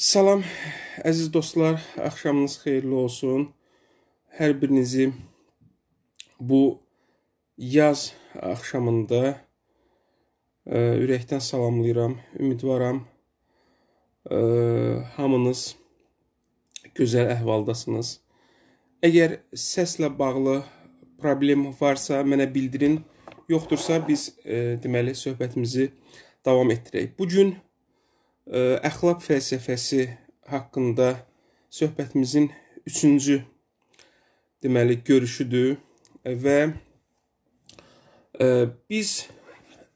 Salam, əziz dostlar, axşamınız xeyirli olsun. Hər birinizi bu yaz axşamında ə, e, ürəkdən salamlayıram. Ümidvaram ə, e, hamınız gözəl əhvaldasınız. Əgər səslə bağlı problem varsa, mənə bildirin. Yoxdursa biz ə, e, deməli söhbətimizi davam etdirək. Bu gün əxlaq fəlsəfəsi haqqında söhbətimizin üçüncü deməli görüşüdür və ə, e, biz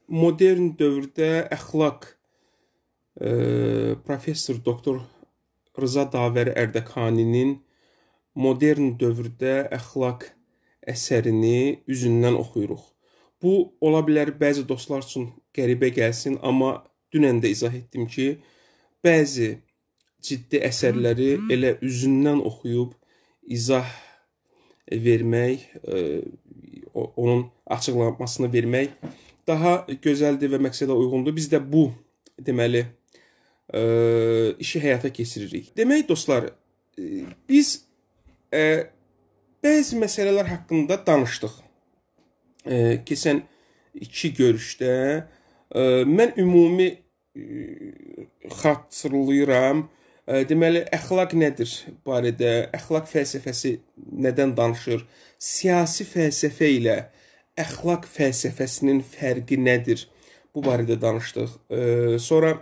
modern dövrdə əxlaq ə, e, professor doktor Rıza Davəri Ərdəkaninin modern dövrdə əxlaq əsərini üzündən oxuyuruq. Bu ola bilər bəzi dostlar üçün qəribə gəlsin, amma dünən də izah etdim ki, bəzi ciddi əsərləri elə üzündən oxuyub izah vermək, e, onun açıqlanmasını vermək daha gözəldir və məqsədə uyğundur. Biz də bu deməli e, işi həyata keçiririk. Demək dostlar, e, biz bəzi məsələlər haqqında danışdıq. Keçən iki görüşdə mən ümumi xatırlayıram. Deməli, əxlaq nədir barədə, əxlaq fəlsəfəsi nədən danışır? Siyasi fəlsəfə ilə əxlaq fəlsəfəsinin fərqi nədir? Bu barədə danışdıq. Sonra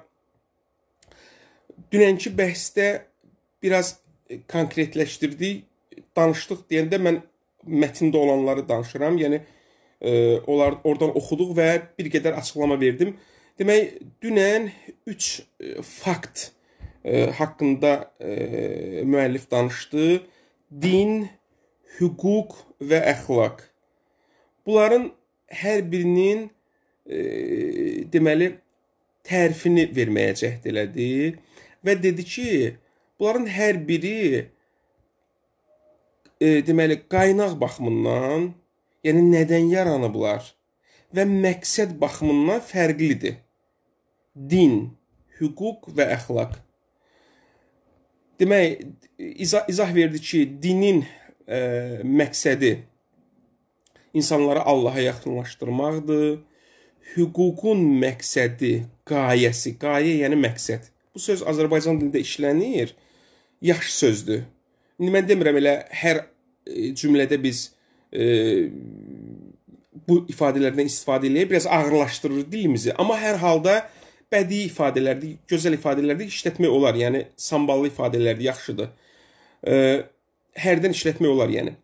dünənki bəhsdə biraz konkretləşdirdik. Danışdıq deyəndə mən mətndə olanları danışıram. Yəni onlar oradan oxuduq və bir qədər açıqlama verdim. E, Demək, dünən 3 e, fakt ə, e, haqqında ə, e, müəllif danışdı. Din, hüquq və əxlaq. Bunların hər birinin ə, deməli tərifini verməyə cəhd elədi və dedi ki, bunların hər biri e, deməli qaynaq baxımından, yəni nədən yaranıblar və məqsəd baxımından fərqlidir din, hüquq və əxlaq. Demək, izah, izah verdi ki, dinin ə, məqsədi insanları Allaha yaxınlaşdırmaqdır. Hüququn məqsədi, qayəsi, qayə yəni məqsəd. Bu söz Azərbaycan dilində işlənir. Yaxşı sözdür. İndi mən demirəm elə hər cümlədə biz e, bu ifadələrdən istifadə eləyib biraz ağırlaşdırır dilimizi, amma hər halda e, bədii ifadələrdir, gözəl ifadələrdir işlətmək olar. Yəni samballı ifadələrdir, yaxşıdır. E, hərdən işlətmək olar, yəni.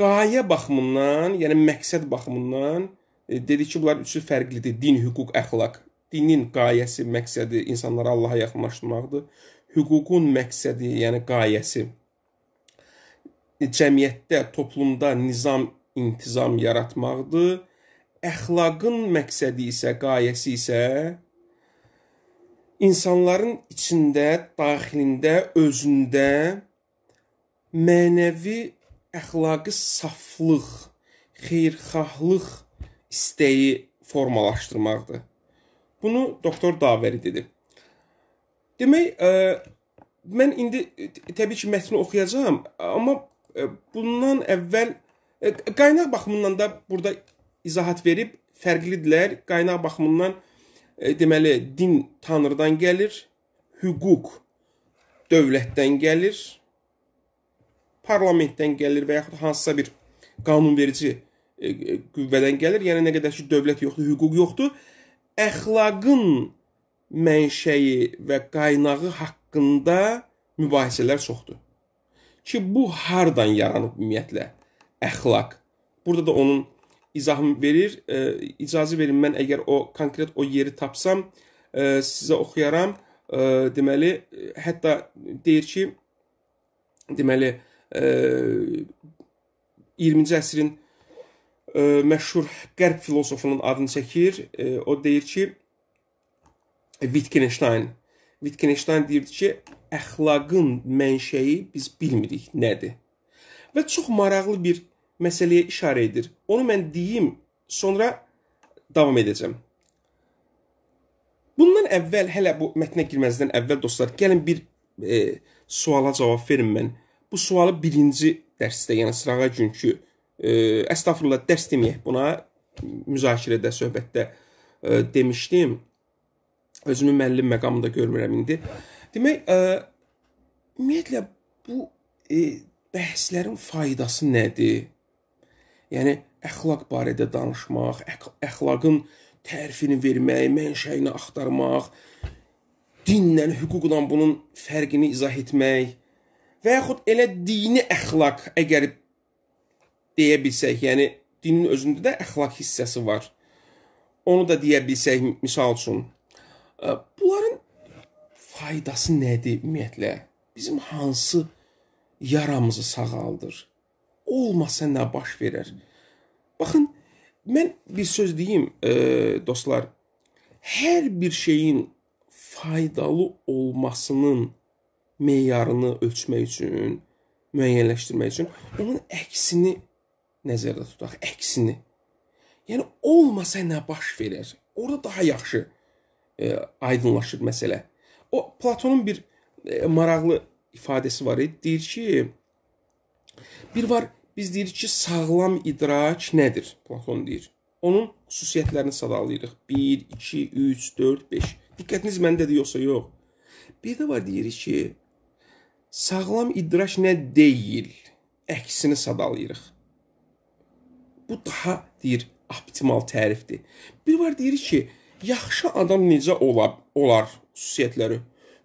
Qayə baxımından, yəni məqsəd baxımından e, dedik ki, bunlar üçü fərqlidir. Din, hüquq, əxlaq. Dinin qayəsi, məqsədi insanları Allaha yaxınlaşdırmaqdır. Hüququn məqsədi, yəni qayəsi e, cəmiyyətdə, toplumda nizam, intizam yaratmaqdır. Əxlaqın məqsədi isə, qayəsi isə insanların içində, daxilində, özündə mənəvi əxlaqi saflıq, xeyirxahlıq istəyi formalaşdırmaqdır. Bunu doktor Daveri dedi. Demək, ə, e, mən indi təbii ki, mətni oxuyacağam, amma ə, e, bundan əvvəl ə, e, qaynaq baxımından da burada izahat verib fərqlidirlər. Qaynaq baxımından E, deməli din tanrıdan gəlir, hüquq dövlətdən gəlir, parlamentdən gəlir və yaxud hansısa bir qanunverici e, e, qüvvədən gəlir. Yəni nə qədər ki dövlət yoxdur, hüquq yoxdur, əxlaqın mənşəyi və qaynağı haqqında mübahisələr çoxdur. Ki bu hardan yaranıb ümumiyyətlə əxlaq? Burada da onun izahım verir. E, icazə verin mən əgər o konkret o yeri tapsam e, sizə oxuyaram. E, deməli, hətta deyir ki, deməli, e, 20-ci əsrin e, məşhur qərb filosofunun adını çəkir. E, o deyir ki, Wittgenstein. Wittgenstein deyirdi ki, əxlaqın mənşəyi biz bilmirik nədir. Və çox maraqlı bir məsələyə işarə edir. Onu mən deyim, sonra davam edəcəm. Bundan əvvəl hələ bu mətnə girməzdən əvvəl dostlar, gəlin bir e, suala cavab verin mən. Bu sualı birinci dərsdə, yəni sırağa günkü e, əstəğfurullah dərs deməyək buna müzakirədə, söhbətdə e, demişdim. Özümü müəllim məqamında görmürəm indi. Demək, e, ümumiyyətlə bu e, bəhslərin faydası nədir? Yəni əxlaq barədə danışmaq, əxlaqın tərifini vermək, mənşəyini axtarmaq, dinlə, hüquqla bunun fərqini izah etmək və yaxud elə dini əxlaq əgər deyə bilsək, yəni dinin özündə də əxlaq hissəsi var. Onu da deyə bilsək, misal üçün, bunların faydası nədir ümumiyyətlə? Bizim hansı yaramızı sağaldır? olmasa nə baş verər? Baxın, mən bir söz deyim, e, dostlar. Hər bir şeyin faydalı olmasının meyarını ölçmək üçün, müəyyənləşdirmək üçün onun əksini nəzərdə tutaq, əksini. Yəni olmasa nə baş verər? Orda daha yaxşı e, aydınlaşır məsələ. O Platonun bir e, maraqlı ifadəsi var idi. Deyir ki, Bir var, biz deyirik ki, sağlam idrak nədir? Platon deyir. Onun xüsusiyyətlərini sadalayırıq. 1, 2, 3, 4, 5. Diqqətiniz məndədir yoxsa yox? Bir də var deyirik ki, sağlam idrak nə deyil? Əksini sadalayırıq. Bu daha deyir optimal tərifdir. Bir var deyirik ki, yaxşı adam necə ola, olar xüsusiyyətləri?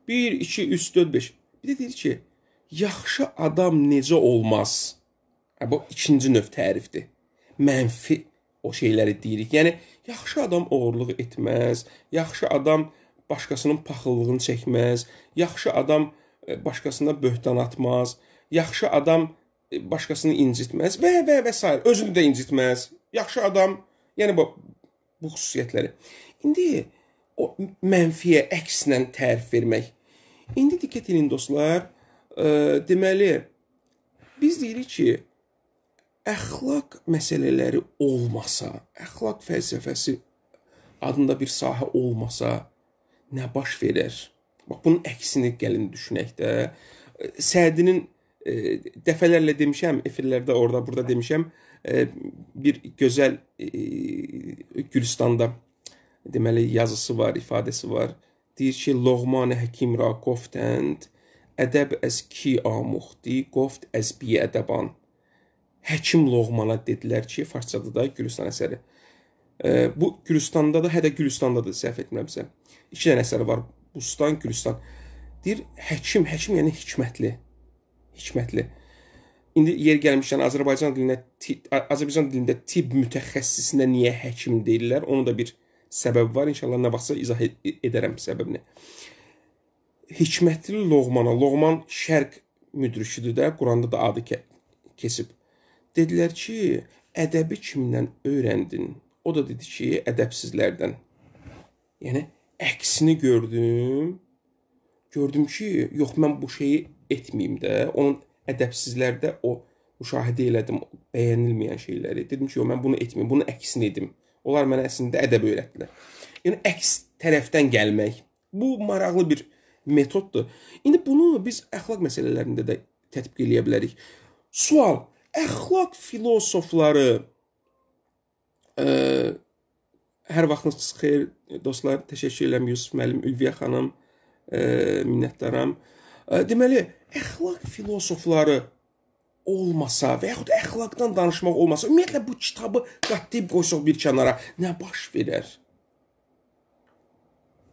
1, 2, 3, 4, 5. Bir də deyir ki, yaxşı adam necə olmaz? Hə, bu ikinci növ tərifdir. Mənfi o şeyləri deyirik. Yəni yaxşı adam oğurluq etməz, yaxşı adam başqasının paxıllığını çəkməz, yaxşı adam e, başqasına böhtan atmaz, yaxşı adam e, başqasını incitməz və və və s. özünü də incitməz. Yaxşı adam, yəni bu bu xüsusiyyətləri. İndi o mənfiyə əkslə tərif vermək. İndi diqqət edin dostlar, deməli biz deyirik ki, əxlaq məsələləri olmasa, əxlaq fəlsəfəsi adında bir sahə olmasa nə baş verər? Bax bunun əksini gəlin düşünək də. Sədinin e, dəfələrlə demişəm, efirlərdə orada burada demişəm, e, bir gözəl e, Gülistanda deməli yazısı var, ifadəsi var. Deyir ki, Loğman Həkim Rakovdənd ədəb əz ki amuxdi, qoft əz bi ədəban. Həkim Loğmana dedilər ki, farsçada da Gülüstan əsəri. E, bu Gülüstanda da, hə də Gülüstandadır, səhv etmirəmsə. İki dənə əsəri var. Bustan, Gülüstan. Deyir həkim, həkim yəni hikmətli. Hikmətli. İndi yer gəlmişdən Azərbaycan dilində Azərbaycan dilində tibb mütəxəssisinə niyə həkim deyirlər? Onun da bir səbəbi var. İnşallah nə vaxtsa izah edərəm səbəbini. Hikmətli Loğmana, Loğman şərq müdriküdür də, Quranda da adı keçib. Dedilər ki, ədəbi kimdən öyrəndin? O da dedi ki, ədəbsizlərdən. Yəni əksini gördüm. Gördüm ki, yox mən bu şeyi etməyim də. Onun ədəbsizlərdə o müşahidə elədim, bəyənilməyən şeyləri. Dedim ki, yox mən bunu etməyim, bunun əksini edim. Onlar mənə əslində ədəb öyrətdilər. Yəni əks tərəfdən gəlmək. Bu maraqlı bir metoddur. İndi bunu biz əxlaq məsələlərində də tətbiq eləyə bilərik. Sual: Əxlaq filosofları ə, e, hər vaxtınız xeyir dostlar. Təşəkkür edirəm Yusuf müəllim, Ülviyə xanım, ə, e, minnətdaram. Ə, e, deməli, əxlaq filosofları olmasa və yaxud əxlaqdan danışmaq olmasa, ümumiyyətlə bu kitabı qatdib qoysuq bir kənara, nə baş verər?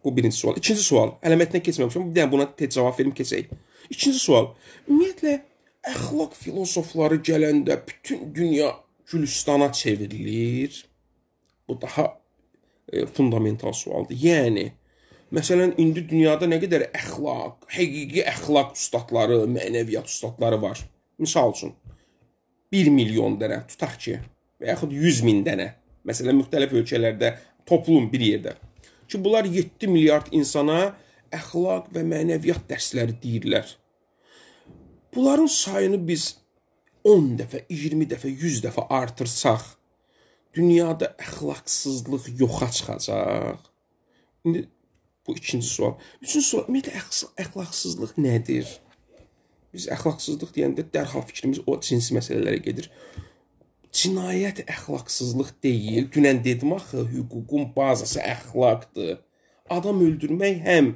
Bu birinci sual. İkinci sual. Əlamətinə keçməmişəm. Bir dənə buna tez cavab verim keçək. İkinci sual. Ümumiyyətlə əxlaq filosofları gələndə bütün dünya Gülüstana çevrilir. Bu daha e, fundamental sualdır. Yəni məsələn indi dünyada nə qədər əxlaq, həqiqi əxlaq ustadları, mənəviyyat ustadları var. Məsəl üçün 1 milyon dənə tutaq ki, və yaxud 100 min dənə. Məsələn müxtəlif ölkələrdə toplum bir yerdə ki, bunlar 7 milyard insana əxlaq və mənəviyyat dərsləri deyirlər. Bunların sayını biz 10 dəfə, 20 dəfə, 100 dəfə artırsaq, dünyada əxlaqsızlıq yoxa çıxacaq. İndi bu ikinci sual. Üçüncü sual, ümumiyyətlə əxlaqsızlıq nədir? Biz əxlaqsızlıq deyəndə dərhal fikrimiz o cinsi məsələlərə gedir cinayət əxlaqsızlıq deyil. Dünən dedim axı, hüququn bazası əxlaqdır. Adam öldürmək həm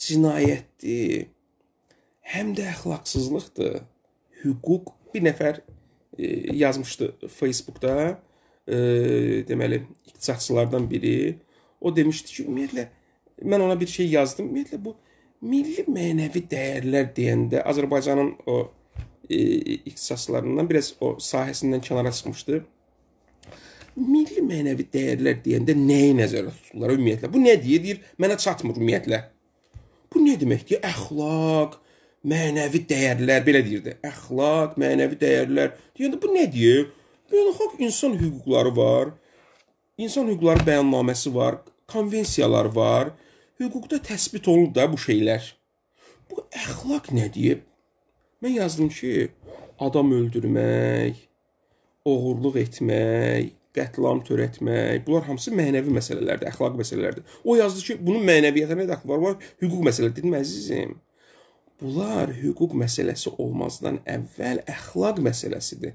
cinayətdir, həm də əxlaqsızlıqdır. Hüquq bir nəfər e, yazmışdı Facebookda, e, deməli, iqtisadçılardan biri. O demişdi ki, ümumiyyətlə mən ona bir şey yazdım. Ümumiyyətlə bu milli mənəvi dəyərlər deyəndə Azərbaycanın o E, ixtisaslarından biraz o sahəsindən kənara çıxmışdı. Milli mənəvi dəyərlər deyəndə nəyi nəzərdə tuturlar ümumiyyətlə? Bu nə deyir? Deyir, mənə çatmır ümumiyyətlə. Bu nə deməkdir? Əxlaq, mənəvi dəyərlər belə deyirdi. Əxlaq, mənəvi dəyərlər. Deyəndə bu nə deyir? Yəni Beynəlxalq insan hüquqları var. İnsan hüquqları bəyannaməsi var, konvensiyalar var. Hüquqda təsbit olunur da bu şeylər. Bu əxlaq nə deyib? Mən yazdım ki, adam öldürmək, oğurluq etmək, qətlam törətmək, bunlar hamısı mənəvi məsələlərdir, əxlaqi məsələlərdir. O yazdı ki, bunun mənəviyyətə nə daxili var? Var, hüquq məsələsi dedim əzizim. Bunlar hüquq məsələsi olmazdan əvvəl əxlaq məsələsidir.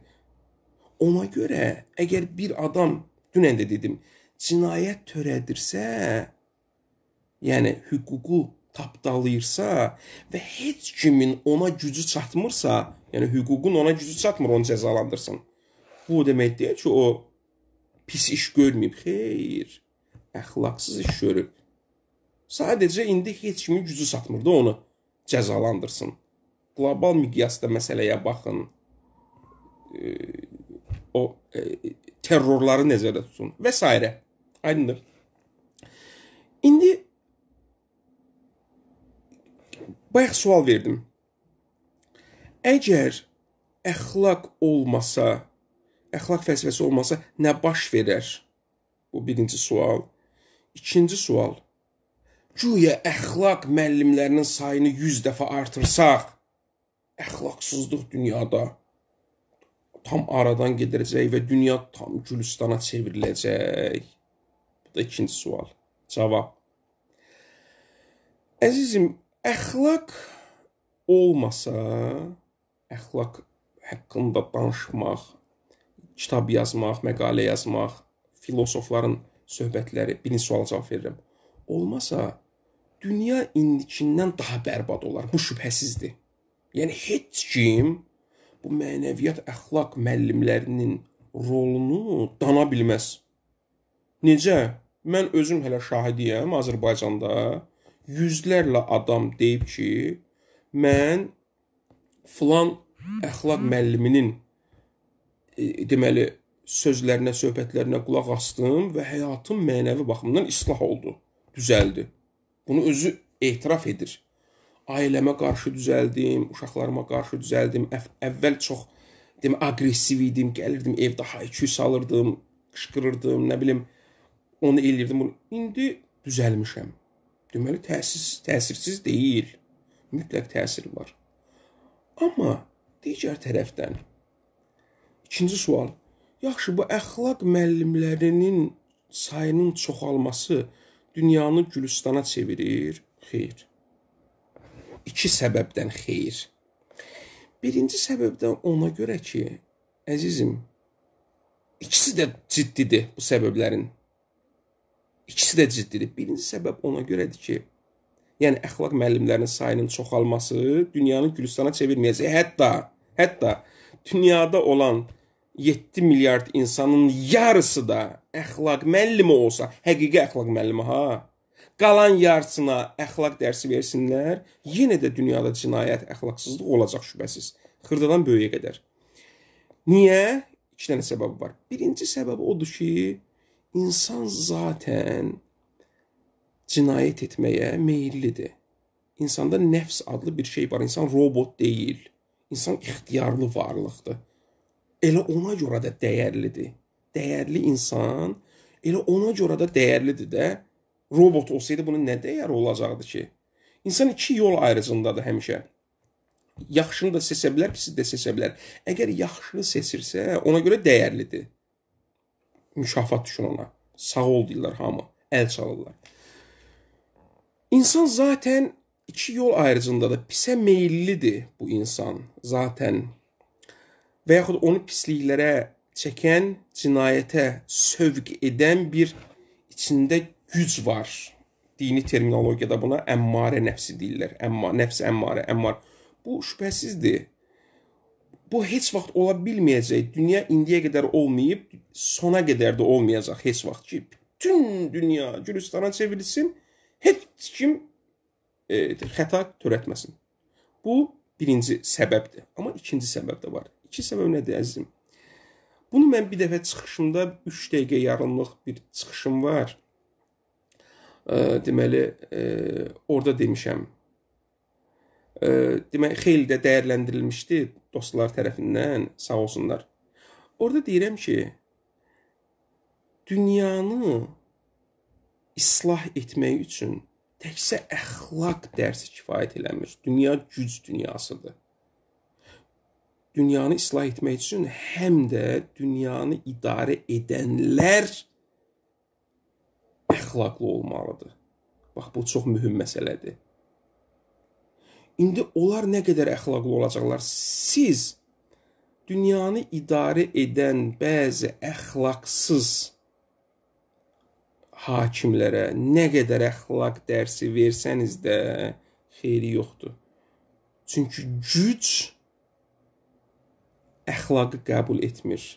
Ona görə əgər bir adam dünən də dedim, cinayət törədirsə, yəni hüququ tapdalayırsa və heç kimin ona gücü çatmırsa, yəni hüququn ona gücü çatmır, onu cəzalandırsın. Bu demək deyil ki, o pis iş görməyib. Xeyr, əxlaqsız iş görüb. Sadəcə indi heç kimin gücü çatmır da onu cəzalandırsın. Qlobal miqyasda məsələyə baxın. O terrorları nəzərdə tutun və s. Aydındır? Bayaq sual verdim. Əgər əxlaq olmasa, əxlaq fəlsəfəsi olmasa nə baş verər? Bu birinci sual. İkinci sual. Güya əxlaq müəllimlərinin sayını 100 dəfə artırsaq, əxlaqsızlıq dünyada tam aradan gedəcək və dünya tam gülüstana çevriləcək. Bu da ikinci sual. Cavab. Əzizim, Əxlaq olmasa, əxlaq haqqında danışmaq, kitab yazmaq, məqalə yazmaq, filosofların söhbətləri, birinci suala cavab verirəm. Olmasa dünya indikindən daha bərbad olar. Bu şübhəsizdir. Yəni heç kim bu mənəviyyat əxlaq müəllimlərinin rolunu dana bilməz. Necə? Mən özüm hələ şahidiyəm Azərbaycanda yüzlərlə adam deyib ki, mən filan əxlaq müəlliminin e, deməli sözlərinə, söhbətlərinə qulaq asdım və həyatım mənəvi baxımdan islah oldu, düzəldi. Bunu özü etiraf edir. Ailəmə qarşı düzəldim, uşaqlarıma qarşı düzəldim. Əv əvvəl çox demə aqressiv idim, gəlirdim evdə hayküy salırdım, qışqırırdım, nə bilim onu eləyirdim. İndi düzəlmişəm deməli təsirsiz, təsirsiz deyil. Mütləq təsiri var. Amma digər tərəfdən ikinci sual. Yaxşı, bu əxlaq müəllimlərinin sayının çoxalması dünyanı gülüstana çevirir? Xeyr. İki səbəbdən xeyr. Birinci səbəbdən ona görə ki, əzizim, ikisi də ciddidir bu səbəblərin. İkisi də ciddidir. Birinci səbəb ona görədir ki, yəni əxlaq müəllimlərinin sayının çoxalması dünyanı Gülüstan'a çevirməyəcək. Hətta, hətta dünyada olan 7 milyard insanın yarısı da əxlaq müəllimi olsa, həqiqi əxlaq müəllimi ha, qalan yarısına əxlaq dərsi versinlər, yenə də dünyada cinayət, əxlaqsızlıq olacaq şübhəsiz. Xırdadan böyüyə qədər. Niyə? 2 dənə səbəb var. Birinci səbəb odur ki, İnsan zaten cinayet etmeye meyillidir. İnsanda nəfs adlı bir şey var. İnsan robot deyil. İnsan ixtiyarlı varlıqdır. Elə ona görə də dəyərlidir. Dəyərli insan elə ona görə də dəyərlidir də. Robot olsaydı bunun nə dəyəri olacaqdı ki? İnsan iki yol ayrıcındadır həmişə. Yaxşını da seçə bilər, pisi də seçə bilər. Əgər yaxşını seçirsə, ona görə dəyərlidir mükafat düşür ona. Sağ ol deyirlər hamı. Əl çalırlar. İnsan zaten iki yol ayrıcında da pisə meyillidir bu insan zaten. Və yaxud onu pisliklərə çəkən, cinayətə sövq edən bir içində güc var. Dini terminologiyada buna əmmarə nəfsi deyirlər. Əmma, nəfs əmmarə, əmmar. Bu şübhəsizdir bu heç vaxt ola bilməyəcək. Dünya indiyə qədər olmayıb, sona qədər də olmayacaq heç vaxt ki. Bütün dünya Gürcüstana çevrilsin, heç kim e, xəta törətməsin. Bu birinci səbəbdir. Amma ikinci səbəb də var. İki səbəb nədir əzizim? Bunu mən bir dəfə çıxışımda 3 dəqiqə yarımlıq bir çıxışım var. E, deməli, e, orada demişəm demək xeyli də dəyərləndirilmişdi dostlar tərəfindən, sağ olsunlar. Orda deyirəm ki, dünyanı islah etmək üçün təkcə əxlaq dərsi kifayət eləmir. Dünya güc dünyasıdır. Dünyanı islah etmək üçün həm də dünyanı idarə edənlər əxlaqlı olmalıdır. Bax bu çox mühüm məsələdir. İndi onlar nə qədər əxlaqlı olacaqlar? Siz dünyanı idarə edən bəzi əxlaqsız hakimlərə nə qədər əxlaq dərsi versəniz də xeyri yoxdur. Çünki güc əxlaqı qəbul etmir.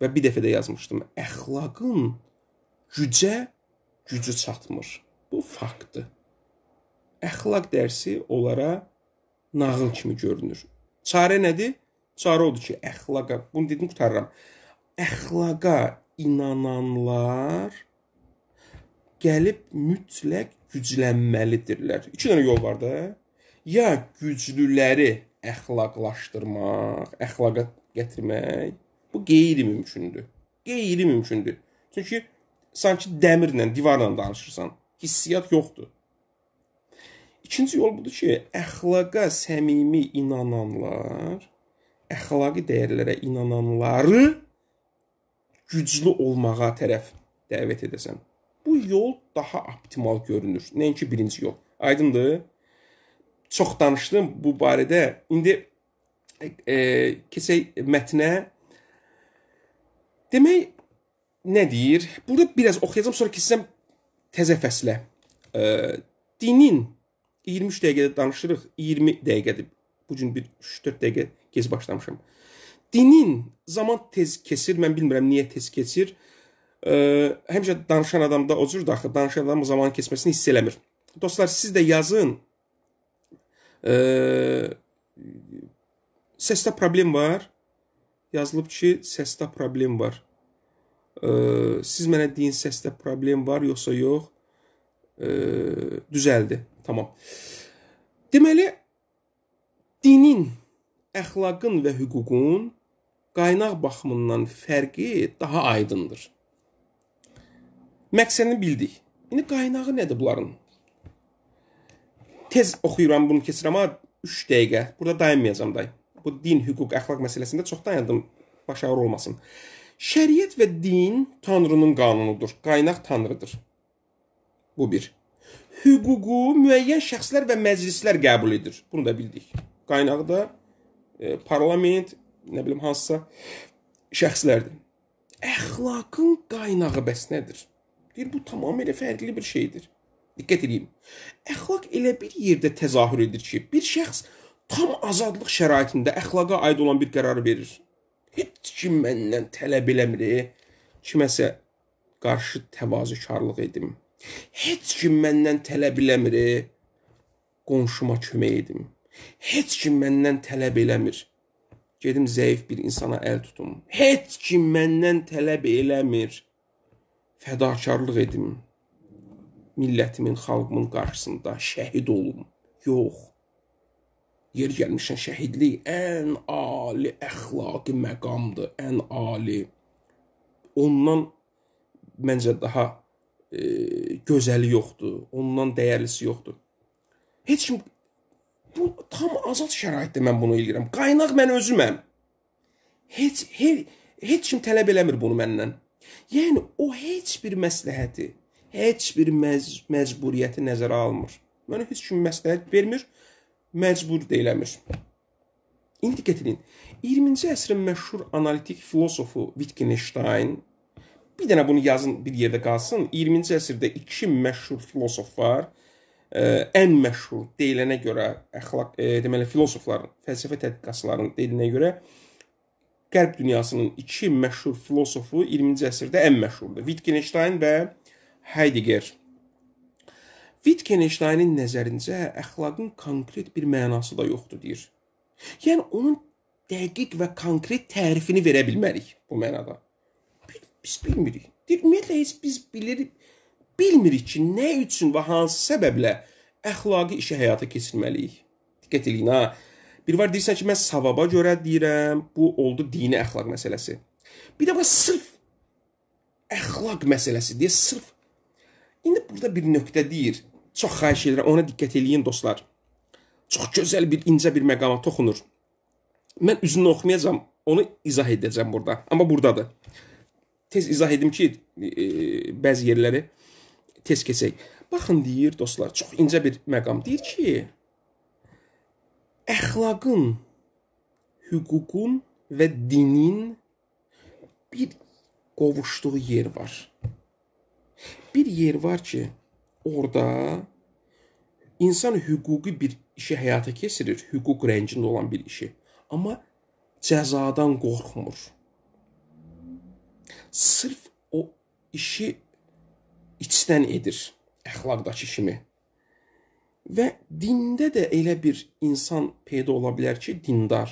Və bir dəfə də yazmışdım, əxlaqın gücə gücü çatmır. Bu faktdır əxlaq dərsi onlara nağıl kimi görünür. Çarə nədir? Çarə odur ki, əxlaqa, bunu dedim qurtarıram. Əxlaqa inananlar gəlib mütləq güclənməlidirlər. 2 dənə yol var da. Ya güclüləri əxlaqlaşdırmaq, əxlaqa gətirmək bu qeyri-mümkündür. Qeyri-mümkündür. Çünki sanki dəmirlə, divarla danışırsan. Hissiyat yoxdur. İkinci yol budur ki, əxlaqa səmimi inananlar, əxlaqi dəyərlərə inananları güclü olmağa tərəf dəvət edəsən. Bu yol daha optimal görünür. Nəinki birinci yol. Aydındır? Çox danışdım bu barədə. İndi e, keçək mətnə. Demək nə deyir? Burada biraz oxuyacam, sonra keçsəm təzə fəslə. E, dinin 23 dəqiqədə danışırıq, 20 dəqiqədir. Bu gün bir 3-4 dəqiqə gec başlamışam. Dinin zaman tez keçir, mən bilmirəm niyə tez keçir. Ə, həmişə danışan adamda o cür daxı, danışan adam zamanın keçməsini hiss eləmir. Dostlar, siz də yazın. Ə, səsdə problem var. Yazılıb ki, səsdə problem var. Ə, siz mənə deyin səsdə problem var yoxsa yox? Ə, düzəldi. Tamam. Deməli dinin, əxlaqın və hüququn qaynaq baxımından fərqi daha aydındır. Məqsədini bildik. İndi qaynağı nədir bunların? Tez oxuyuram bunu keçirəm amma 3 dəqiqə. Burada dayanmayacağam day. Bu din, hüquq, əxlaq məsələsində çox dayandım. Baş ağrı olmasın. Şəriət və din Tanrının qanunudur. Qaynaq Tanrıdır. Bu bir hüququ müəyyən şəxslər və məclislər qəbul edir. Bunu da bildik. Qaynaqda e, parlament, nə bilim hansısa şəxslərdir. Əxlaqın qaynağı bəs nədir? Deyir bu tamamilə fərqli bir şeydir. Diqqət edin. Əxlaq elə bir yerdə təzahür edir ki, bir şəxs tam azadlıq şəraitində əxlaqa aid olan bir qərar verir. Heç kim məndən tələb eləmir, kiməsə qarşı təvazökarlıq edim Heç kim məndən tələb eləmir, e? qonşuma kömək edim. Heç kim məndən tələb eləmir. Gedim zəif bir insana əl tutum. Heç kim məndən tələb eləmir. Fədakarlıq edim. Millətimin, xalqımın qarşısında şəhid olum. Yox. Yer gəlmişən şəhidlik ən ali əxlaqi məqamdır, ən ali. Ondan məncə daha e, gözəli yoxdur, ondan dəyərlisi yoxdur. Heç kim bu tam azad şəraitdə mən bunu eləyirəm. Qaynaq mən özüməm. Heç heç, heç kim tələb eləmir bunu məndən. Yəni o heç bir məsləhəti, heç bir məc məcburiyyəti nəzərə almır. Mənə heç kim məsləhət vermir, məcbur də eləmir. İndi gətirin. 20-ci əsrin məşhur analitik filosofu Wittgenstein bir dənə bunu yazın bir yerdə qalsın. 20-ci əsrdə iki məşhur filosof var. Ə, ən məşhur deyilənə görə əxlaq ə, e, deməli filosofların, fəlsəfə tədqiqatçılarının dediyinə görə Qərb dünyasının iki məşhur filosofu 20-ci əsrdə ən məşhurdur. Wittgenstein və Heidegger. Wittgensteinin nəzərincə əxlaqın konkret bir mənası da yoxdur deyir. Yəni onun dəqiq və konkret tərifini verə bilmərik bu mənada biz bilmirik. Deyir, ümumiyyətlə heç biz bilirik, bilmirik ki, nə üçün və hansı səbəblə əxlaqi işi həyata keçirməliyik. Diqqət eləyin ha. Bir var deyirsən ki, mən savaba görə deyirəm, bu oldu dini əxlaq məsələsi. Bir də var sırf əxlaq məsələsi deyə sırf İndi burada bir nöqtə deyir. Çox xahiş edirəm, ona diqqət eləyin dostlar. Çox gözəl bir incə bir məqama toxunur. Mən üzünü oxumayacağam, onu izah edəcəm burada. Amma burdadır tez izah edim ki, e, e, bəzi yerləri tez keçək. Baxın deyir dostlar, çox incə bir məqam. Deyir ki, əxlaqın, hüququn və dinin bir qovuşduğu yer var. Bir yer var ki, orada insan hüquqi bir işi həyata keçirir, hüquq rəngində olan bir işi. Amma cəzadan qorxmur sırf o işi içdən edir, əxlaqdakı kimi. Və dində də elə bir insan peyda ola bilər ki, dindar.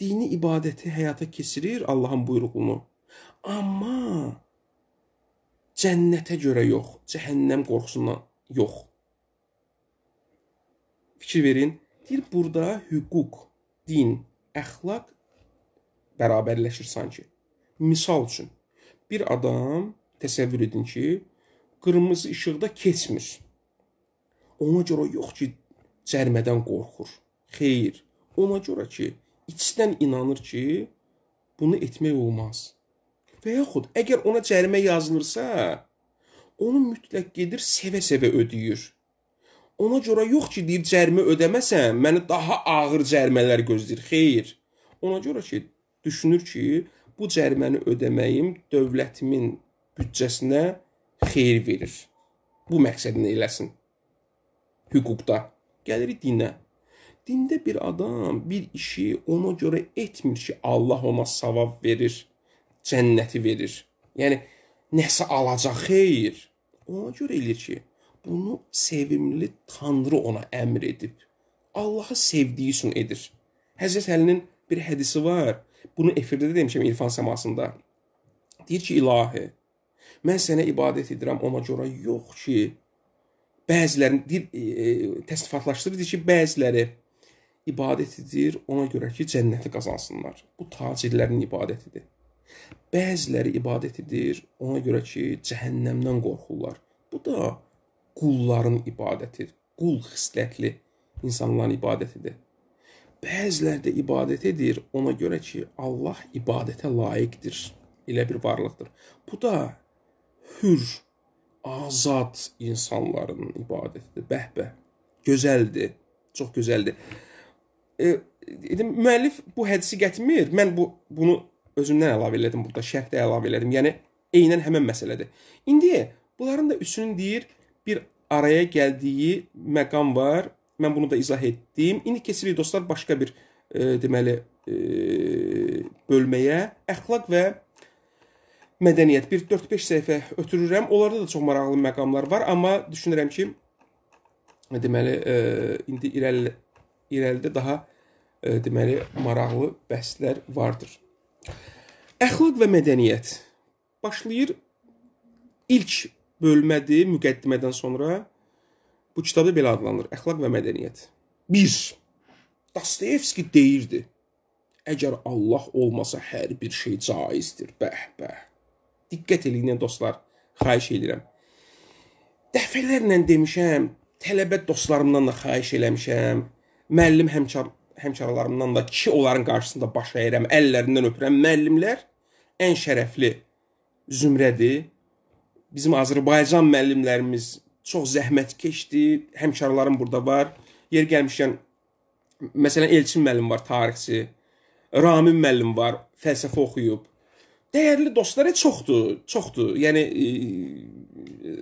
Dini ibadəti həyata keçirir Allahın buyruğunu. Amma cənnətə görə yox, cəhənnəm qorxusundan yox. Fikir verin. Deyir burada hüquq, din, əxlaq bərabərləşir sanki. Misal üçün, bir adam təsəvvür edin ki, qırmızı işıqda keçmir. Ona görə yox ki, cərmədən qorxur. Xeyr, ona görə ki, içdən inanır ki, bunu etmək olmaz. Və yaxud əgər ona cərimə yazılırsa, onu mütləq gedir sevə-sevə ödəyir. Ona görə yox ki, deyir cərimə ödəməsəm, məni daha ağır cərimələr gözləyir. Xeyr. Ona görə ki, düşünür ki, bu cəriməni ödəməyim dövlətimin büdcəsinə xeyir verir. Bu məqsədini eləsin. Hüquqda gəlirik dinə. Dində bir adam bir işi ona görə etmir ki, Allah ona savab verir, cənnəti verir. Yəni nəsə alacaq xeyir. Ona görə eləyir ki, bunu sevimli Tanrı ona əmr edib. Allahı sevdiyi üçün edir. Həzrət Əlinin bir hədisi var. Bunu efirdə də demişəm irfan səmasında. Deyir ki, ilahi, mən sənə ibadət edirəm ona görə yox ki, bəzilərin deyir, e, e təsnifatlaşdırır deyir ki, bəziləri ibadət edir ona görə ki, cənnəti qazansınlar. Bu tacirlərin ibadətidir. Bəziləri ibadət edir ona görə ki, cəhənnəmdən qorxurlar. Bu da qulların ibadətidir. Qul xislətli insanların ibadətidir. Bəziləri də ibadət edir ona görə ki, Allah ibadətə layiqdir. Elə bir varlıqdır. Bu da hür, azad insanların ibadətidir. Bəhbə. Gözəldir. Çox gözəldir. E, dedim müəllif bu hədisi gətirmir. Mən bu bunu özümdən əlavə elədim burada, şərhdə əlavə elədim. Yəni eynən həmin məsələdir. İndi bunların da üçünün deyir bir araya gəldiyi məqam var. Mən bunu da izah etdim. İndi keçirik dostlar başqa bir e, deməli e, bölməyə. Əxlaq və mədəniyyət. Bir 4-5 səhifə ötürürəm. Onlarda da çox maraqlı məqamlar var, amma düşünürəm ki, deməli, e, indi irəli irəlidə daha e, deməli maraqlı bəhslər vardır. Əxlaq və mədəniyyət başlayır ilk bölmədir müqəddimədən sonra Bu kitabda belə adlanır: Əxlaq və mədəniyyət. 1. Dostoyevski deyirdi: Əgər Allah olmasa hər bir şey caizdir. Bəh, bəh. Diqqət eləyin dostlar, xahiş edirəm. Dəfələrlə demişəm, tələbə dostlarımdan da xahiş eləmişəm, müəllim həmkar həmkarlarımdan da ki, onların qarşısında baş əyirəm, əllərindən öpürəm. Müəllimlər ən şərəfli zümrədir. Bizim Azərbaycan müəllimlərimiz çox zəhmətkeşdir. Həmkarlarım burada var. Yer gəlmişkən məsələn Elçin müəllim var, tarixçi. Ramin müəllim var, fəlsəfə oxuyub. Dəyərli dostlar e, çoxdur, çoxdur. Yəni e,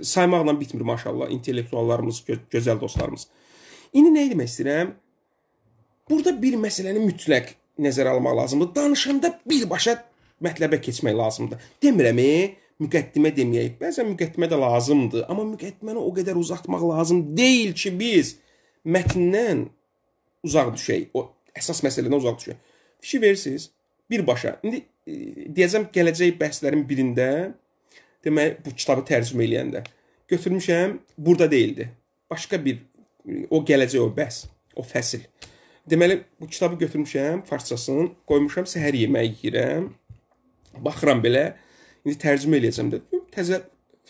saymaqla bitmir maşallah intellektuallarımız, gö gözəl dostlarımız. İndi nə demək istəyirəm? Burada bir məsələni mütləq nəzərə almaq lazımdır. Danışanda birbaşa mətləbə keçmək lazımdır. Demirəm, e, müqəddimə deməyək. Bəzən müqəddimə də lazımdır, amma müqəddiməni o qədər uzatmaq lazım deyil ki, biz mətndən uzaq düşək. O əsas məsələdən uzaq düşək. Fikir verirsiniz? Birbaşa. İndi e, deyəcəm gələcək bəhslərin birində demək bu kitabı tərcümə eləyəndə götürmüşəm, burada değildi. Başqa bir e, o gələcək o bəhs, o fəsil. Deməli bu kitabı götürmüşəm, farsçasını qoymuşam səhər yeməyi yeyirəm. Baxıram belə İndi tərcümə eləyəcəm də. Təzə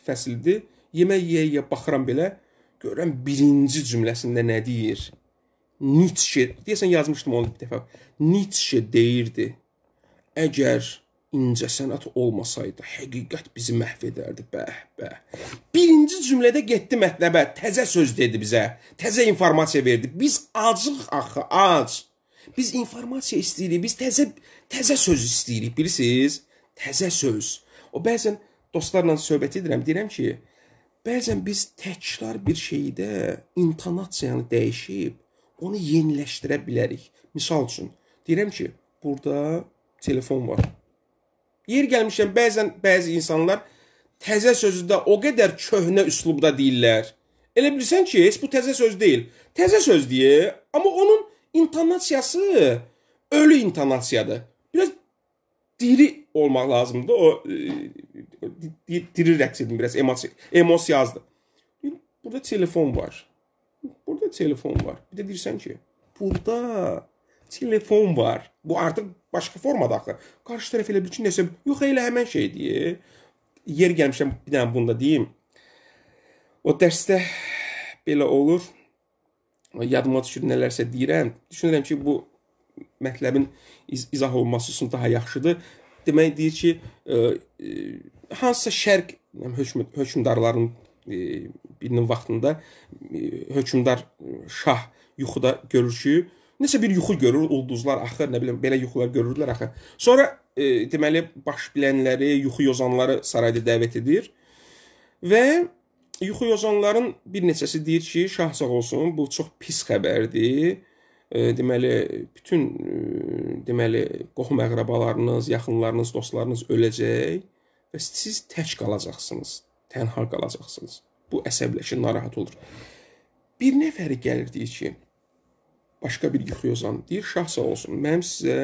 fəsildir. Yemək yeyə-yeyə baxıram belə, görürəm birinci cümləsində nə deyir? Nietzsche, deyəsən yazmışdım onu bir dəfə. Nietzsche deyirdi: Əgər incəsənət olmasaydı, həqiqət bizi məhv edərdi. Bəh, bəh. Birinci cümlədə getdi mətləbə, təzə söz dedi bizə, təzə informasiya verdi. Biz acıq axı, ac. Biz informasiya istəyirik, biz təzə təzə söz istəyirik, bilirsiniz? Təzə söz. O bəzən dostlarla söhbət edirəm, deyirəm ki, bəzən biz təkrar bir şeydə intonasiyanı dəyişib onu yeniləşdirə bilərik. Məsəl üçün, deyirəm ki, burada telefon var. Yer gəlmişəm, bəzən bəzi insanlar təzə sözü də o qədər köhnə üslubda deyirlər. Elə bilirsən ki, heç bu təzə söz deyil. Təzə söz deyə, amma onun intonasiyası ölü intonasiyadır. Biraz diri olmaq lazımdır. O e, diri rəqs edim biraz emosiya, emosiya azdı. Burada telefon var. Burada telefon var. Bir də deyirsən ki, burada telefon var. Bu artıq başqa formada axı. Qarşı tərəf elə bir ki, nəsə yox elə həmin şeydir. Yer gəlmişəm bir dənə bunu da deyim. O dərsdə belə olur. Yadıma düşür nələrsə deyirəm. Düşünürəm ki, bu mətləbin iz izah olunması üçün daha yaxşıdır demək deyir ki, e, e, hansısa şərq yəni hökm hökmdarlarının e, birinin vaxtında hökmdar şah yuxuda görür ki, nəsə bir yuxu görür, ulduzlar axır, nə bilim belə yuxular görürlər axır. Sonra e, deməli baş bilənləri, yuxu yozanları sarayda dəvət edir. Və yuxu yozanların bir neçəsi deyir ki, şah sağ olsun, bu çox pis xəbərdir E, deməli bütün e, deməli qohum-əqrabalarınız, yaxınlarınız, dostlarınız öləcək və siz tək qalacaqsınız, tənha qalacaqsınız. Bu əsəbləşir, narahat olur. Bir nəfəri gəlir deyir ki, başqa bir yuxuyozan deyir, şah sağ olsun, mənim sizə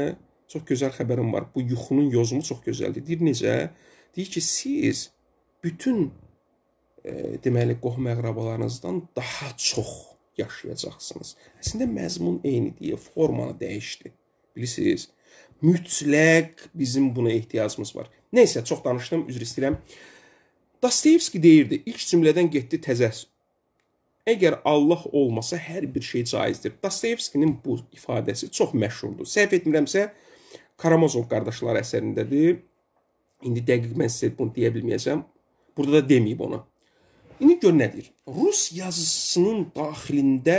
çox gözəl xəbərim var. Bu yuxunun yozumu çox gözəldir. Deyir necə? Deyir ki, siz bütün e, deməli qohum-əqrabalarınızdan daha çox yaşayacaqsınız. Əslində məzmun eynidir, formanı dəyişdi. Bilirsiniz? Mütləq bizim buna ehtiyacımız var. Nəysə, çox danışdım, üzr istəyirəm. Dostoyevski deyirdi, ilk cümlədən getdi təzə. Əgər Allah olmasa hər bir şey caizdir. Dostoyevskinin bu ifadəsi çox məşhurdur. Səhv etmirəmsə, Karamazov qardaşları əsərindədir. İndi dəqiq mən sizə bunu deyə bilməyəcəm. Burada da deməyib ona. İndi gör nə deyir. Rus yazısının daxilində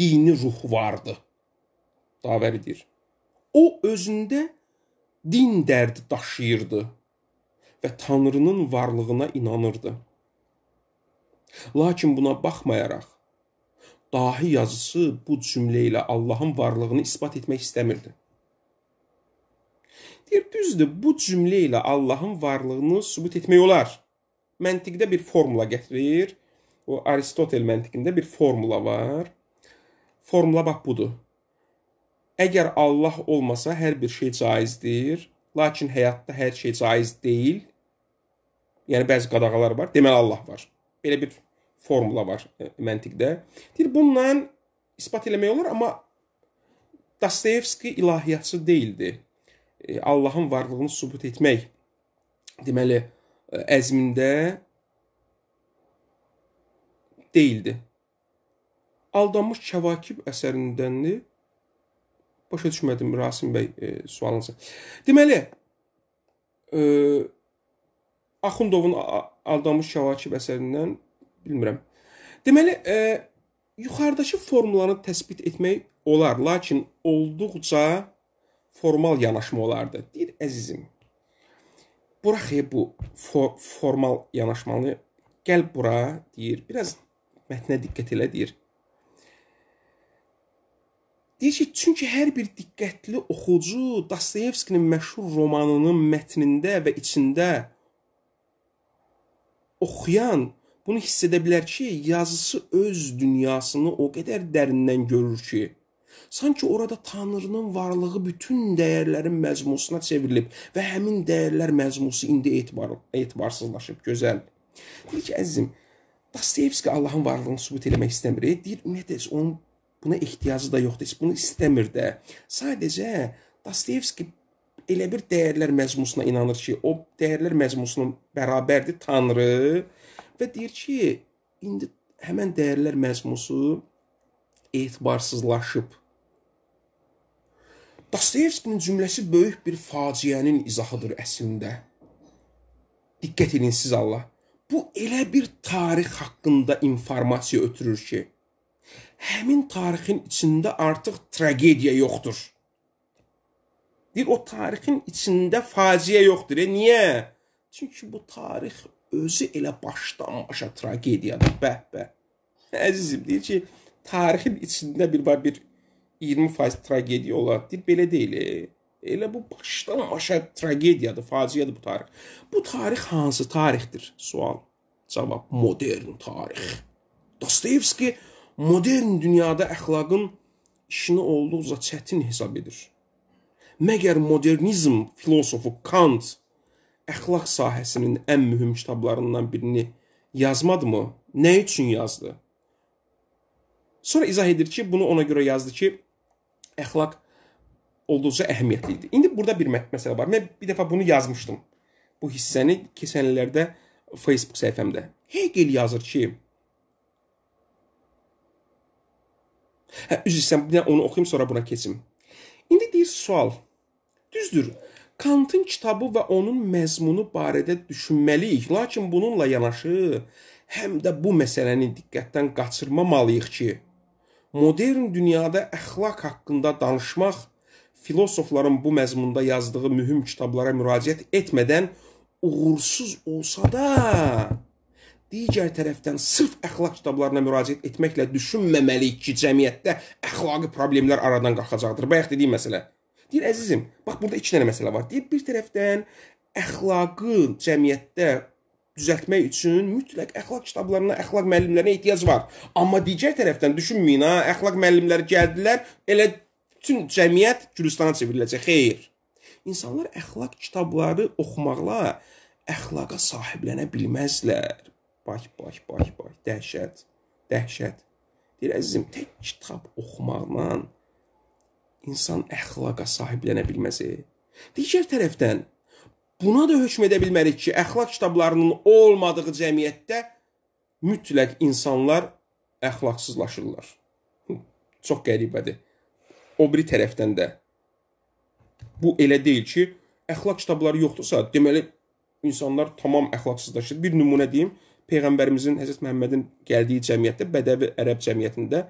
dini ruh vardı. Davəri deyir. O özündə din dərdi daşıyırdı və Tanrının varlığına inanırdı. Lakin buna baxmayaraq dahi yazısı bu cümlə ilə Allahın varlığını isbat etmək istəmirdi. Deyir, düzdür, bu cümlə ilə Allahın varlığını sübut etmək olar məntiqdə bir formula gətirir. O Aristotel məntiqində bir formula var. Formula bax budur. Əgər Allah olmasa hər bir şey caizdir, lakin həyatda hər şey caiz deyil. Yəni bəzi qadağalar var. Deməli Allah var. Belə bir formula var e, məntiqdə. Deyir bununla isbat eləmək olar, amma Dostoyevski ilahiyyatçı değildi. E, Allahın varlığını sübut etmək deməli əzmində deyildi. Aldanmış Kəvakib əsərindəndir. Başa düşmədim Rasim bəy e, sualınızı. Deməli, e, Axundovun Aldanmış Kəvakib əsərindən bilmirəm. Deməli, e, yuxarıdakı formulları təsbit etmək olar, lakin olduqca formal yanaşma olardı. Deyir əzizim, Burax bu for, formal yanaşmanı. Gəl bura deyir. Biraz mətnə diqqət elə deyir. Deyir ki, çünki hər bir diqqətli oxucu Dostoyevskinin məşhur romanının mətnində və içində oxuyan bunu hiss edə bilər ki, yazısı öz dünyasını o qədər dərindən görür ki, Sanki orada Tanrının varlığı bütün dəyərlərin məzmununa çevrilib və həmin dəyərlər məzmusu indi etibar etibarsızlaşıb, gözəl. Deyir ki, əzizim, Dostoyevski Allahın varlığını sübut etmək istəmir. Deyir, ümumiyyətlə onun buna ehtiyacı da yoxdur. Heç bunu istəmir də. Sadəcə Dostoyevski elə bir dəyərlər məzmununa inanır ki, o dəyərlər məzmununun bərabərdir Tanrı və deyir ki, indi həmin dəyərlər məzmusu etibarsızlaşıb. Dostoyevskinin cümləsi böyük bir faciənin izahıdır əslində. Diqqət edin siz Allah. Bu elə bir tarix haqqında informasiya ötürür ki, həmin tarixin içində artıq tragediya yoxdur. Deyir o tarixin içində faciə yoxdur. E niyə? Çünki bu tarix özü elə başdan başa tragediyadır. Bəh bəh. Əzizim deyir ki, tarixin içində bir var bir 25 tragediya ola. Deyir belə deyil. E, elə bu başdan başa tragediyadır, faciədir bu tarix. Bu tarix hansı tarixdir? Sual. Cavab: Modern tarix. Dostoyevski modern dünyada əxlaqın işini olduqca çətin hesab edir. Məgər modernizm filosofu Kant əxlaq sahəsinin ən mühüm kitablarından birini yazmadımı? Nə üçün yazdı? Sonra izah edir ki, bunu ona görə yazdı ki, əxlaq olduqca əhəmiyyətlidir. İndi burada bir mə məsələ var. Mən bir dəfə bunu yazmışdım. Bu hissəni keçən illərdə Facebook səhifəmdə. Hegel yazır ki, Hə, üzr istəyirəm, bir onu oxuyum, sonra buna keçim. İndi deyir sual. Düzdür. Kantın kitabı və onun məzmunu barədə düşünməliyik, lakin bununla yanaşı həm də bu məsələni diqqətdən qaçırmamalıyıq ki, modern dünyada əxlaq haqqında danışmaq filosofların bu məzmunda yazdığı mühüm kitablara müraciət etmədən uğursuz olsa da, digər tərəfdən sırf əxlaq kitablarına müraciət etməklə düşünməməliyik ki, cəmiyyətdə əxlaqi problemlər aradan qalxacaqdır. Bayaq dediyim məsələ. Deyir əzizim, bax burada 2 dənə məsələ var. Deyir bir tərəfdən əxlaqın cəmiyyətdə düzəltmək üçün mütləq əxlaq kitablarına, əxlaq müəllimlərinə ehtiyac var. Amma digər tərəfdən düşünməyin ha, əxlaq müəllimləri gəldilər, elə bütün cəmiyyət Gülüstana çevriləcək. Xeyr. İnsanlar əxlaq kitabları oxumaqla əxlaqa sahiblənə bilməzlər. Bax, bax, bax, bax, dəhşət, dəhşət. Deyir əzizim, tək kitab oxumaqla insan əxlaqa sahiblənə bilməz. Digər tərəfdən Buna da hökm edə bilmərik ki, əxlaq kitablarının olmadığı cəmiyyətdə mütləq insanlar əxlaqsızlaşırlar. Çox qəribədir. O biri tərəfdən də bu elə deyil ki, əxlaq kitabları yoxdursa, deməli insanlar tamam əxlaqsızlaşır. Bir nümunə deyim, peyğəmbərimizin Həzrət Məhəmmədin gəldiyi cəmiyyətdə Bədəvi Ərəb cəmiyyətində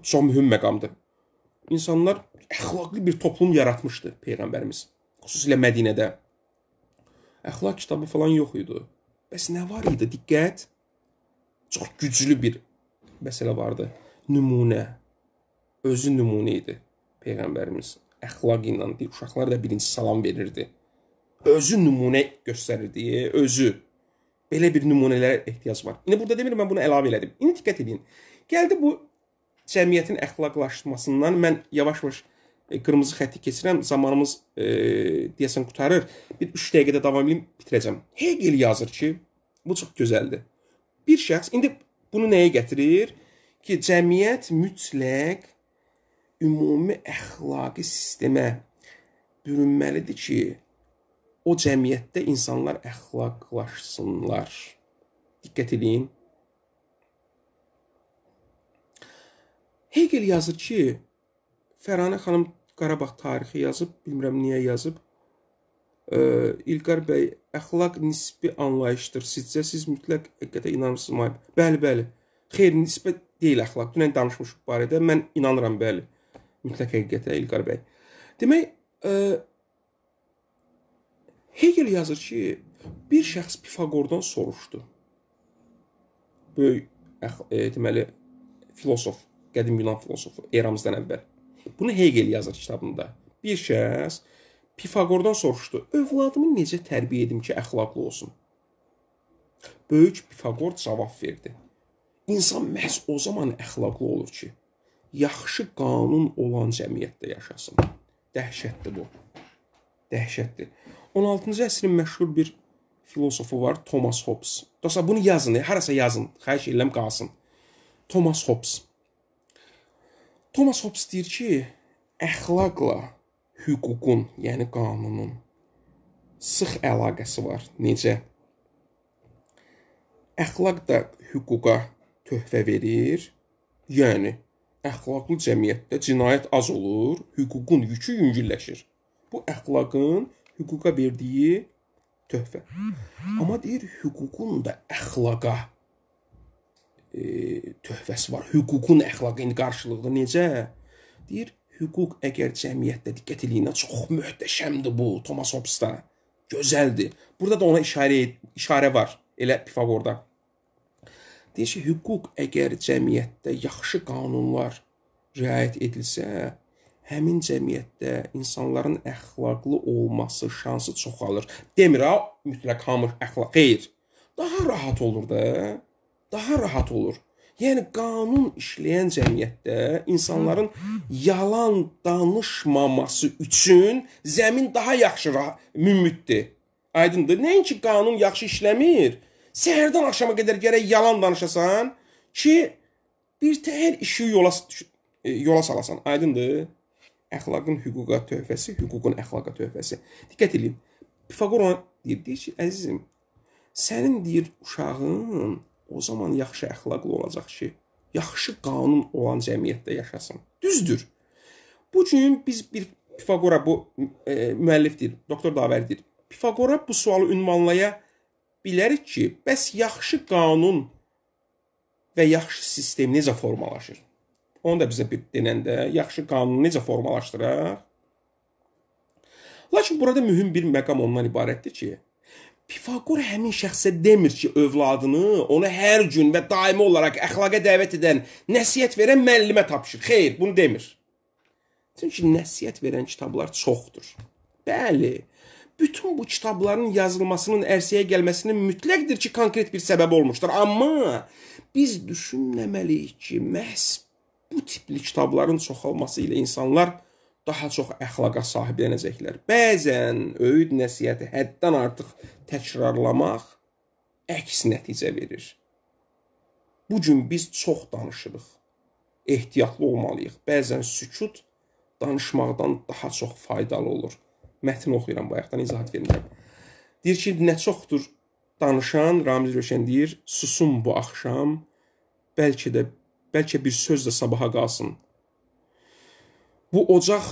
çox mühüm məqamdır. İnsanlar əxlaqlı bir toplum yaratmışdı peyğəmbərimiz xüsusilə Mədinədə əxlaq kitabı falan yox idi. Bəs nə var idi? Diqqət. Çox güclü bir məsələ vardı. Nümunə. Özü nümunə idi peyğəmbərimiz. Əxlaqı ilə deyil, uşaqlar da birinci salam verirdi. Özü nümunə göstərirdi, özü. Belə bir nümunələrə ehtiyac var. İndi burada demirəm mən bunu əlavə elədim. İndi diqqət edin. Gəldi bu cəmiyyətin əxlaqlaşmasından mən yavaş-yavaş qırmızı e, xətti keçirəm, zamanımız e, deyəsən qutarır. Bir 3 dəqiqədə davam edim, bitirəcəm. Hegel yazır ki, bu çox gözəldir. Bir şəxs indi bunu nəyə gətirir? Ki, cəmiyyət mütləq ümumi əxlaqi sistemə bürünməlidir ki, o cəmiyyətdə insanlar əxlaqlaşsınlar. Diqqət eləyin. Hegel yazır ki, Fəranə xanım Qarabağ tarixi yazıb, bilmirəm niyə yazıb. E, İlqar bəy, əxlaq nisbi anlayışdır sizcə, siz mütləq həqiqətə inanırsınız. Bəli, bəli. Xeyr, nisbət deyil əxlaq. Dünən danışmışıq bu barədə. Mən inanıram, bəli. Mütləq həqiqətə İlqar bəy. Demək, e, Hegel yazır ki, bir şəxs Pifaqordan soruşdu. Böyük, əx, e, deməli, filosof, qədim Yunan filosofu eramızdan əvvəl. Bunu Hegel yazır kitabında. Bir şəxs Pifaqordan soruşdu: "Övladımı necə tərbiyə edim ki, əxlaqlı olsun?" Böyük Pifaqor cavab verdi: "İnsan məhz o zaman əxlaqlı olur ki, yaxşı qanun olan cəmiyyətdə yaşasın." Dəhşətdir bu. Dəhşətdir. 16-cı əsrin məşhur bir filosofu var, Thomas Hobbes. Dostlar, bunu yazın, e, harasa yazın. Xahiş edirəm qalsın. Thomas Hobbes Thomas Hobbes deyir ki, əxlaqla hüququn, yəni qanunun sıx əlaqəsi var. Necə? Əxlaq da hüquqa töhfə verir. Yəni əxlaqlı cəmiyyətdə cinayət az olur, hüququn yükü yüngülləşir. Bu əxlaqın hüquqa verdiyi töhfə. Amma deyir hüququn da əxlaqa töhfəsi var. Hüququn əxlaqın qarşılığı necə? Deyir, hüquq əgər cəmiyyətdə diqqət eləyinə çox möhtəşəmdir bu Thomas Hobbes-da. Gözəldir. Burada da ona işarə işarə var. Elə Pifaqorda. Deyir ki, hüquq əgər cəmiyyətdə yaxşı qanunlar riayət edilsə, həmin cəmiyyətdə insanların əxlaqlı olması şansı çoxalır. Demir ha, mütləq hamı əxlaq xeyr. Daha rahat olur da daha rahat olur. Yəni qanun işləyən cəmiyyətdə insanların yalan danışmaması üçün zəmin daha yaxşı mümitdir. Aydındır? Nəinki qanun yaxşı işləmir. Səhərdən axşama qədər gərək yalan danışasan ki, bir təhər işi yola e, yola salasan. Aydındır? Əxlaqın hüquqa töhfəsi, hüququn əxlaqa töhfəsi. Diqqət eləyin. Pifaqor deyir, deyir ki, əzizim, sənin deyir uşağın o zaman yaxşı əxlaqlı olacaq ki, yaxşı qanun olan cəmiyyətdə yaşasın. Düzdür. Bu gün biz bir Pifaqora bu e, müəllif deyir, doktor Davər deyir. Pifaqora bu sualı ünvanlaya bilərik ki, bəs yaxşı qanun və yaxşı sistem necə formalaşır? Onu da bizə bir denəndə yaxşı qanunu necə formalaşdıraq? Lakin burada mühüm bir məqam ondan ibarətdir ki, Pifaqor həmin şəxsə demir ki, övladını ona hər gün və daimi olaraq əxlaqa dəvət edən, nəsihət verən müəllimə tapşır. Xeyr, bunu demir. Çünki nəsihət verən kitablar çoxdur. Bəli, bütün bu kitabların yazılmasının ərsəyə gəlməsinin mütləqdir ki, konkret bir səbəb olmuşdur. Amma biz düşünməməliyik ki, məhz bu tipli kitabların çoxalması ilə insanlar daha çox əxlaqa sahiblənəcəklər. Bəzən öyüd nəsihəti həddən artıq təkrarlamaq əks nəticə verir. Bu gün biz çox danışırıq. Ehtiyatlı olmalıyıq. Bəzən sükut danışmaqdan daha çox faydalı olur. Mətn oxuyuram bayaqdan izahat verirəm. Deyir ki, nə çoxdur danışan Ramiz Röşən deyir, susun bu axşam. Bəlkə də bəlkə bir söz də sabaha qalsın bu ocaq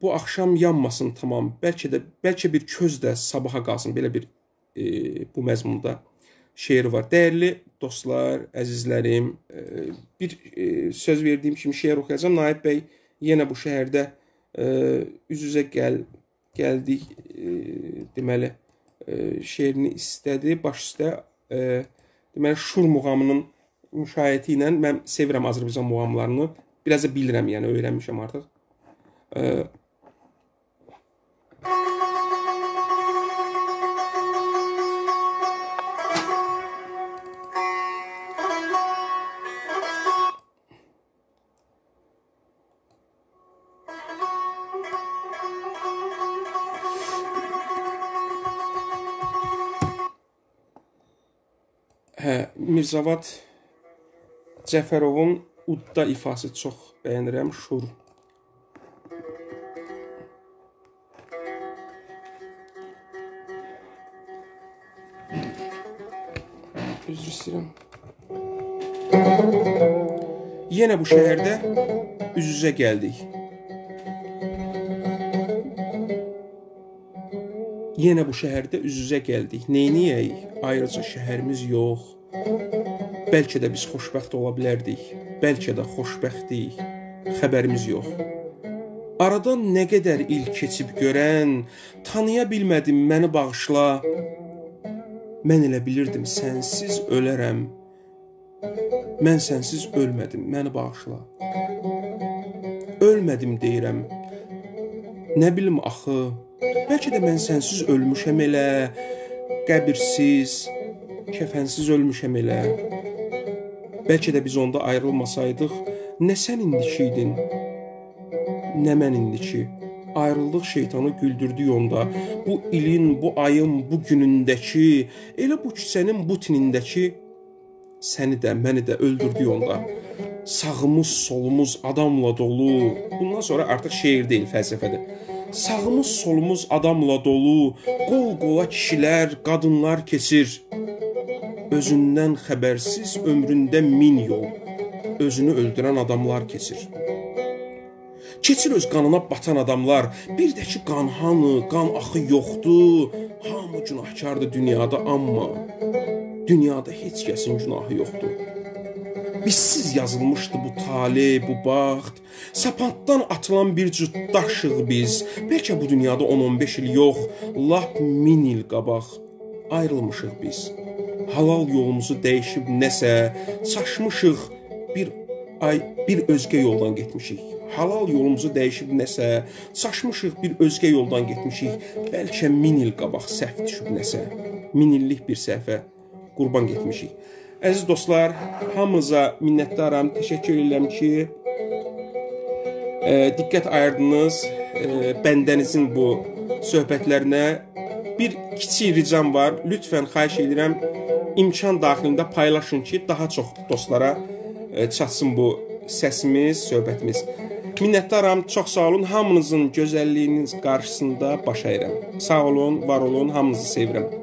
bu axşam yanmasın tamam. Bəlkə də bəlkə bir köz də sabaha qalsın. Belə bir e, bu məzmunda şeir var. Dəyərli dostlar, əzizlərim, e, bir e, söz verdiyim kimi şeir oxuyacağam. Naib bəy yenə bu şəhərdə e, üz-üzə gəl gəldik, e, deməli, e, şeirini istədi. Baş üstə e, deməli Şur muğamının müşayiəti ilə mən sevirəm Azərbaycan muğamlarını. Biraz da bilirəm, yəni öyrənmişəm artıq. Ee, Hə, Mirzavad Cəfərovun udda ifası çox bəyənirəm. Şur istəyirəm. Yenə bu şəhərdə üz-üzə gəldik. Yenə bu şəhərdə üz-üzə gəldik. Neyniyəyik? Ayrıca şəhərimiz yox. Bəlkə də biz xoşbəxt ola bilərdik. Bəlkə də xoşbəxtdik. Xəbərimiz yox. Aradan nə qədər il keçib görən, tanıya bilmədim məni bağışla Mən elə bilirdim sənsiz ölərəm. Mən sənsiz ölmədim, məni bağışla. Ölmədim deyirəm. Nə bilim axı, bəlkə də mən sənsiz ölmüşəm elə, qəbirsiz, kəfənsiz ölmüşəm elə. Bəlkə də biz onda ayrılmasaydıq, nə sən indiki idin, nə mən indiki ayrıldıq şeytanı güldürdüyü onda, bu ilin, bu ayın, bu günündəki, elə bu küçənin bu tinindəki səni də, məni də öldürdüyü onda. Sağımız, solumuz adamla dolu. Bundan sonra artıq şeir deyil, fəlsəfədir. Sağımız, solumuz adamla dolu. Qol-qola kişilər, qadınlar keçir. Özündən xəbərsiz ömründə min yol. Özünü öldürən adamlar keçir. Keçir öz qanına batan adamlar, bir də ki qan hanı, qan axı yoxdur. Hamı günahkardır dünyada, amma dünyada heç kəsin günahı yoxdur. Bizsiz yazılmışdı bu tale, bu vaxt. Sapantdan atılan bir cüt daşıq biz. Bəlkə bu dünyada 10-15 il yox, lap 1000 il qabaq ayrılmışıq biz. Halal yolumuzu dəyişib nəsə, çaşmışıq bir ay bir özgə yoldan getmişik halal yolumuzu dəyişib nəsə, çaşmışıq bir özgə yoldan getmişik, bəlkə 1000 il qabaq səhv düşüb nəsə, 1000 illik bir səhvə qurban getmişik. Əziz dostlar, hamınıza minnətdaram, təşəkkür edirəm ki, ə, e, diqqət ayırdınız ə, e, bəndənizin bu söhbətlərinə. Bir kiçik ricam var. Lütfən xahiş edirəm, imkan daxilində paylaşın ki, daha çox dostlara ə, e, çatsın bu səsimiz, söhbətimiz. Minnətdaram, çox sağ olun. Hamınızın gözəlliyiniz qarşısında baş əyirəm. Sağ olun, var olun, hamınızı sevirəm.